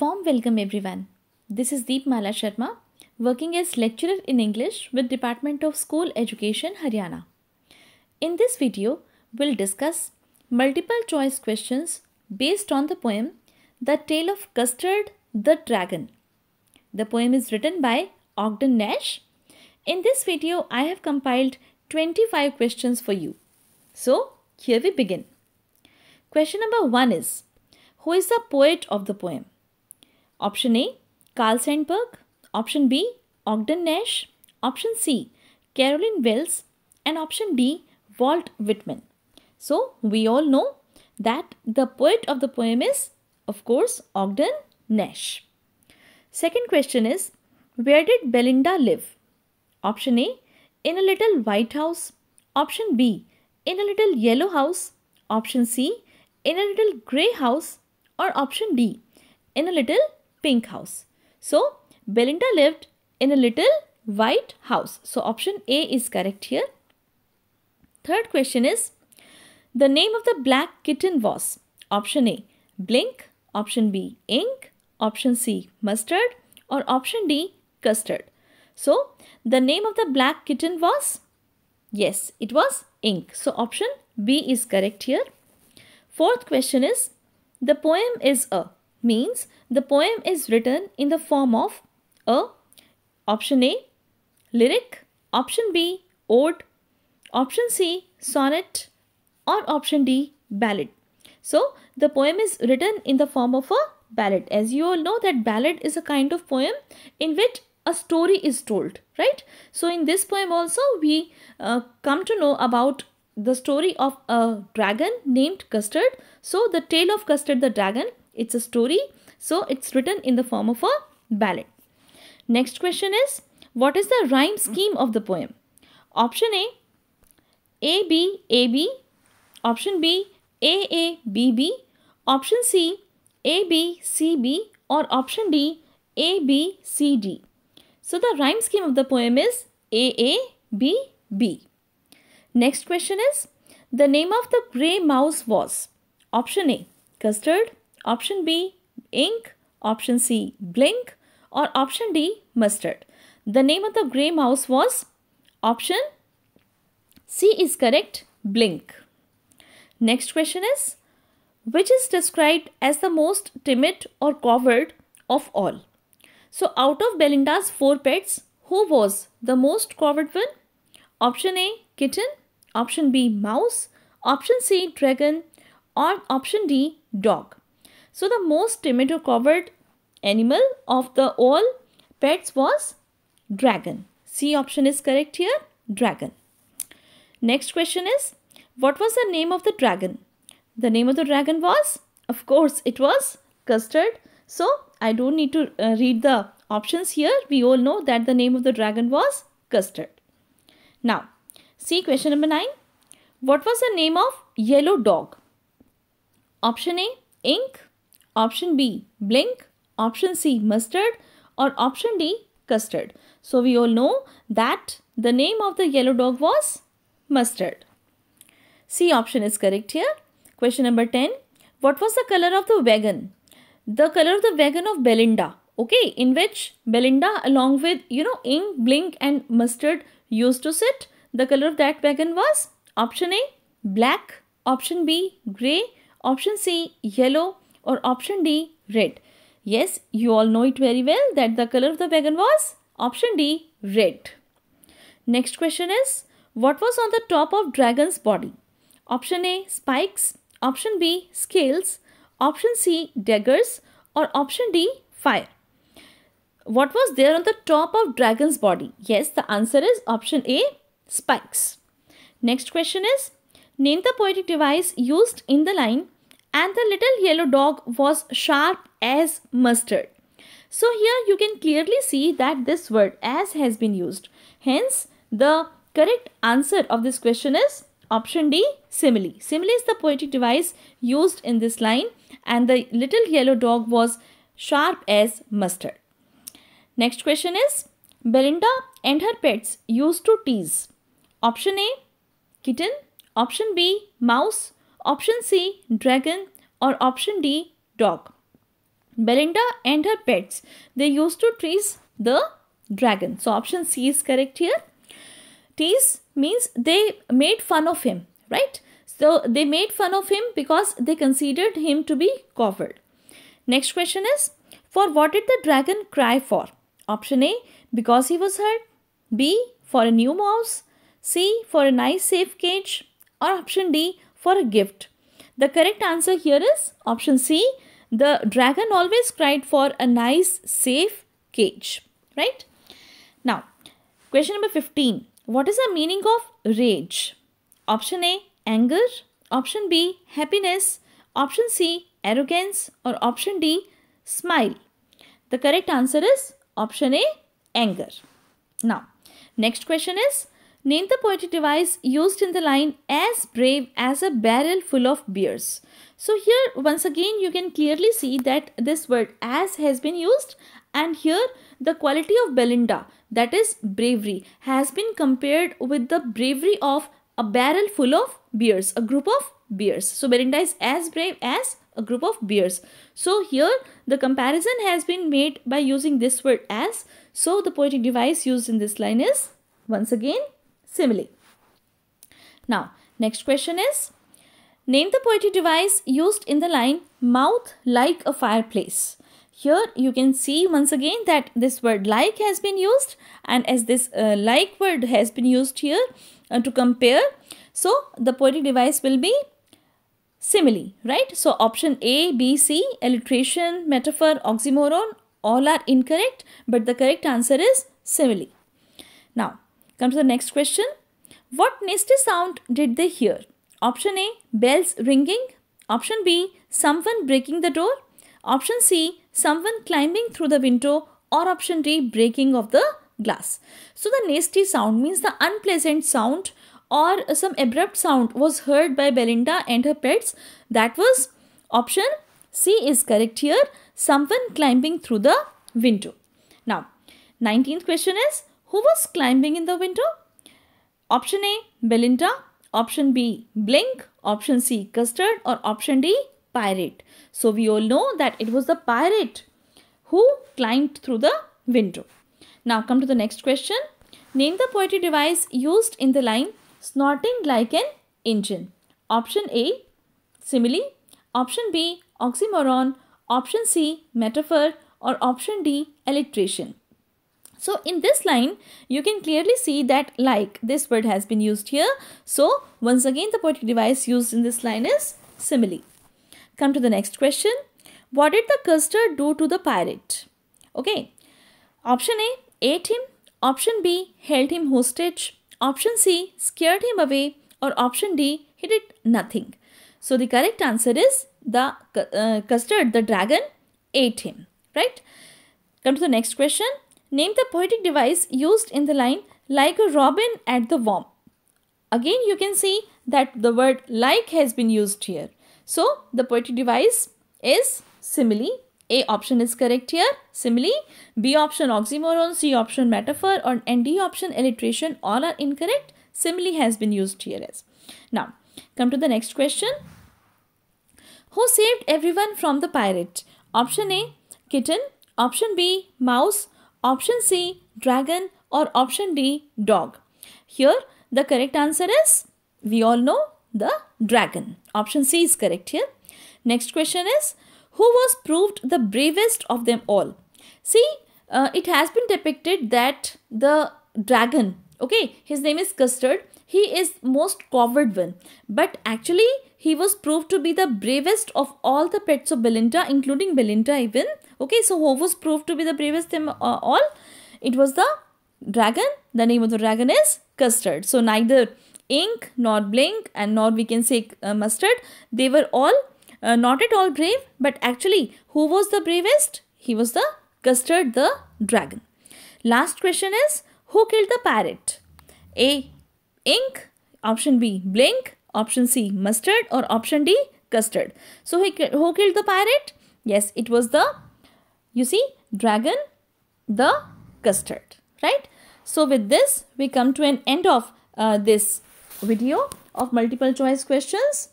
Warm welcome everyone. This is Deep Mala Sharma, working as lecturer in English with Department of School Education, Haryana. In this video, we'll discuss multiple choice questions based on the poem The Tale of Custard the Dragon. The poem is written by Ogden Nash. In this video, I have compiled 25 questions for you. So, here we begin. Question number 1 is, who is the poet of the poem? Option A, Carl Sandburg. Option B, Ogden Nash. Option C, Carolyn Wells. And option D, Walt Whitman. So, we all know that the poet of the poem is, of course, Ogden Nash. Second question is, where did Belinda live? Option A, in a little white house. Option B, in a little yellow house. Option C, in a little grey house. Or option D, in a little pink house. So Belinda lived in a little white house. So option A is correct here. Third question is the name of the black kitten was option A blink, option B ink, option C mustard or option D custard. So the name of the black kitten was yes it was ink. So option B is correct here. Fourth question is the poem is a means the poem is written in the form of a option A lyric, option B ode, option C sonnet or option D ballad. So the poem is written in the form of a ballad. As you all know that ballad is a kind of poem in which a story is told, right? So in this poem also we uh, come to know about the story of a dragon named Custard. So the tale of Custard the dragon it's a story. So it's written in the form of a ballad. Next question is what is the rhyme scheme of the poem? Option A A B A B Option B A A B B Option C A B C B or option D A B C D. So the rhyme scheme of the poem is A A B B. Next question is the name of the grey mouse was option A custard Option B, ink. Option C, blink. Or option D, mustard. The name of the grey mouse was option C is correct, blink. Next question is, which is described as the most timid or coward of all? So out of Belinda's four pets, who was the most covered one? Option A, kitten. Option B, mouse. Option C, dragon. Or option D, dog. So the most tomato covered animal of the all pets was dragon. C option is correct here, dragon. Next question is, what was the name of the dragon? The name of the dragon was, of course, it was custard. So I don't need to uh, read the options here. We all know that the name of the dragon was custard. Now, see question number 9. What was the name of yellow dog? Option A, ink option B blink, option C mustard or option D custard. So we all know that the name of the yellow dog was mustard. C option is correct here. Question number 10. What was the color of the wagon? The color of the wagon of Belinda. Okay, in which Belinda along with, you know, ink, blink and mustard used to sit. The color of that wagon was option A, black, option B, grey, option C, yellow or option D red. Yes, you all know it very well that the color of the wagon was option D red. Next question is what was on the top of dragon's body? Option A spikes, option B scales, option C daggers or option D fire. What was there on the top of dragon's body? Yes, the answer is option A spikes. Next question is Name the poetic device used in the line and the little yellow dog was sharp as mustard. So here you can clearly see that this word as has been used. Hence the correct answer of this question is option D simile. Simile is the poetic device used in this line and the little yellow dog was sharp as mustard. Next question is Belinda and her pets used to tease. Option A kitten, option B mouse, option C, dragon, or option D, dog. Belinda and her pets, they used to tease the dragon. So option C is correct here. Tease means they made fun of him, right? So they made fun of him because they considered him to be covered. Next question is, for what did the dragon cry for? Option A, because he was hurt. B, for a new mouse. C, for a nice safe cage. Or option D, for a gift. The correct answer here is option C. The dragon always cried for a nice safe cage. Right? Now, question number 15. What is the meaning of rage? Option A. Anger. Option B. Happiness. Option C. Arrogance. Or option D. Smile. The correct answer is option A. Anger. Now, next question is Name the poetic device used in the line as brave as a barrel full of beers. So here once again you can clearly see that this word as has been used and here the quality of Belinda that is bravery has been compared with the bravery of a barrel full of beers, a group of beers. So Belinda is as brave as a group of beers. So here the comparison has been made by using this word as. So the poetic device used in this line is once again simile. Now, next question is Name the poetry device used in the line mouth like a fireplace. Here you can see once again that this word like has been used and as this uh, like word has been used here uh, to compare. So the poetic device will be simile, right? So option A, B, C, alliteration, metaphor, oxymoron all are incorrect but the correct answer is simile. Now Come to the next question. What nasty sound did they hear? Option A. Bells ringing. Option B. Someone breaking the door. Option C. Someone climbing through the window. Or option D. Breaking of the glass. So the nasty sound means the unpleasant sound or some abrupt sound was heard by Belinda and her pets. That was option C is correct here. Someone climbing through the window. Now, 19th question is who was climbing in the window? Option A, Belinda. Option B, Blink. Option C, Custard. Or option D, Pirate. So we all know that it was the pirate who climbed through the window. Now come to the next question. Name the poetry device used in the line snorting like an engine. Option A, simile. Option B, oxymoron. Option C, metaphor. Or option D, alliteration. So in this line, you can clearly see that like this word has been used here. So once again, the poetic device used in this line is simile. Come to the next question. What did the custard do to the pirate? Okay. Option A, ate him. Option B, held him hostage. Option C, scared him away. Or option D, he did nothing. So the correct answer is the uh, custard, the dragon, ate him. Right. Come to the next question. Name the poetic device used in the line like a robin at the womb." Again, you can see that the word like has been used here. So, the poetic device is simile. A option is correct here, simile. B option oxymoron, C option metaphor or and D option alliteration all are incorrect. Simile has been used here as. Now, come to the next question. Who saved everyone from the pirate? Option A, kitten. Option B, mouse. Option C, dragon or option D, dog. Here, the correct answer is, we all know, the dragon. Option C is correct here. Next question is, who was proved the bravest of them all? See, uh, it has been depicted that the dragon, okay, his name is Custard he is most coward one but actually he was proved to be the bravest of all the pets of belinda including belinda even okay so who was proved to be the bravest them uh, all it was the dragon the name of the dragon is custard so neither ink nor blink and nor we can say uh, mustard they were all uh, not at all brave but actually who was the bravest he was the custard the dragon last question is who killed the parrot a ink, option B blink, option C mustard or option D custard. So he, who killed the pirate? Yes, it was the, you see, dragon, the custard, right? So with this, we come to an end of uh, this video of multiple choice questions.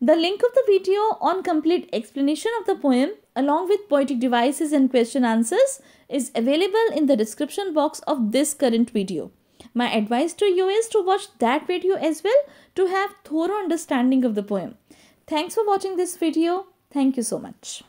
The link of the video on complete explanation of the poem along with poetic devices and question answers is available in the description box of this current video. My advice to you is to watch that video as well to have thorough understanding of the poem. Thanks for watching this video. Thank you so much.